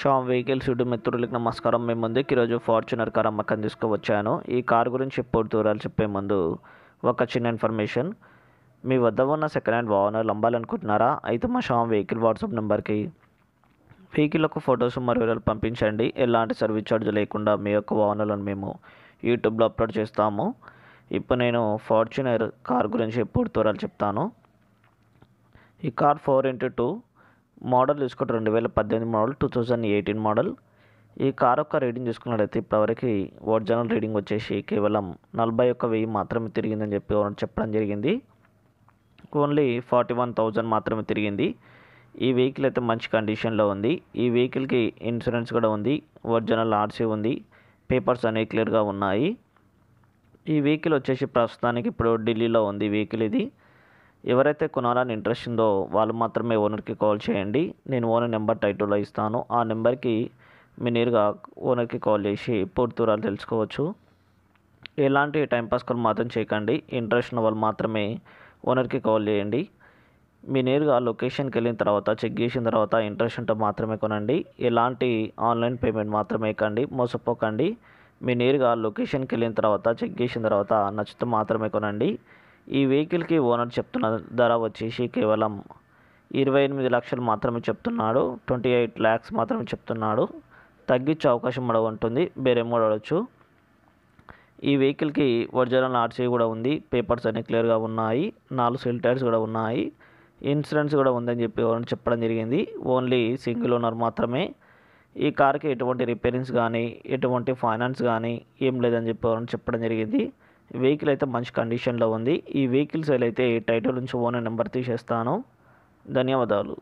Sam vehicles YouTube మిత్రులకి నమస్కారం మేము ముందుకి ఈరోజు ఫార్చునర్ కార్ అమ్మకం తీసుకువచ్చాను ఈ కార్ గురించి ఎప్పుడు దూరాలు చెప్పే ముందు ఒక చిన్న ఇన్ఫర్మేషన్ మీ వద్ద ఉన్న సెకండ్ హ్యాండ్ వాహనాలు అమ్మాలనుకుంటున్నారా అయితే మా షామ్ వెహికల్ వాట్సాప్ నెంబర్కి వెహికల్ యొక్క ఫొటోస్ మరియు వివరాలు పంపించండి ఎలాంటి సర్వీస్ ఛార్జ్ లేకుండా మీ యొక్క వాహనాలను మేము యూట్యూబ్లో అప్లోడ్ చేస్తాము ఇప్పుడు నేను ఫార్చునర్ కార్ గురించి ఎప్పుడు దూరాలు చెప్తాను ఈ car four into two model చూసుకుంటే రెండు వేల పద్దెనిమిది model two thousand eighteen model ఈ కార్ యొక్క రీడింగ్ చూసుకున్నట్టయితే ఇప్పటివరకు ఒరిజినల్ రీడింగ్ వచ్చేసి కేవలం నలభై ఒక్క వెయ్యి మాత్రమే తిరిగిందని చెప్పి చెప్పడం జరిగింది ఓన్లీ ఫార్టీ వన్ థౌజండ్ మాత్రమే తిరిగింది ఈ వెహికల్ అయితే మంచి కండిషన్లో ఉంది ఈ వెహికల్కి ఇన్సూరెన్స్ కూడా ఉంది ఒరిజినల్ ఆర్సీ ఉంది పేపర్స్ అనేవి క్లియర్గా ఉన్నాయి ఈ వెహికల్ వచ్చేసి ప్రస్తుతానికి ఇప్పుడు ఢిల్లీలో ఉంది వెహికల్ ఇది ఎవరైతే కొనాలని ఇంట్రెస్ట్ ఉందో వాళ్ళు మాత్రమే ఓనర్కి కాల్ చేయండి నేను ఓనర్ నెంబర్ టైటిల్లో ఇస్తాను ఆ నెంబర్కి మీ నేరుగా ఓనర్కి కాల్ చేసి పూర్తి దూరాలు తెలుసుకోవచ్చు ఎలాంటి టైంపాస్ కాల్ మాత్రం చేయకండి ఇంట్రెస్ట్ ఉన్న వాళ్ళు మాత్రమే ఓనర్కి కాల్ చేయండి మీ నేరుగా లొకేషన్కి వెళ్ళిన తర్వాత చెక్ చేసిన తర్వాత ఇంట్రెస్ట్ ఉంటే మాత్రమే కొనండి ఎలాంటి ఆన్లైన్ పేమెంట్ మాత్రమే కండి మోసపోకండి మీ నేరుగా లొకేషన్కి వెళ్ళిన తర్వాత చెక్ చేసిన తర్వాత నచ్చితే మాత్రమే కొనండి ఈ వెహికల్కి ఓనర్ చెప్తున్న ధర వచ్చేసి కేవలం ఇరవై ఎనిమిది లక్షలు మాత్రమే చెప్తున్నాడు ట్వంటీ ఎయిట్ ల్యాక్స్ మాత్రమే చెప్తున్నాడు తగ్గించే అవకాశం కూడా ఉంటుంది బేరే కూడా అడవచ్చు ఈ వెహికల్కి ఒరిజినల్ ఆర్సీ కూడా ఉంది పేపర్స్ అన్ని క్లియర్గా ఉన్నాయి నాలుగు సెల్ టైర్స్ కూడా ఉన్నాయి ఇన్సూరెన్స్ కూడా ఉందని చెప్పి చెప్పడం జరిగింది ఓన్లీ సింగిల్ ఓనర్ మాత్రమే ఈ కార్కి ఎటువంటి రిపేరింగ్స్ కానీ ఎటువంటి ఫైనాన్స్ కానీ ఏం లేదని చెప్పి చెప్పడం జరిగింది వెహికల్ అయితే మంచి కండిషన్లో ఉంది ఈ వెహికల్స్ అయితే టైటిల్ నుంచి ఓనర్ నెంబర్ తీసేస్తాను ధన్యవాదాలు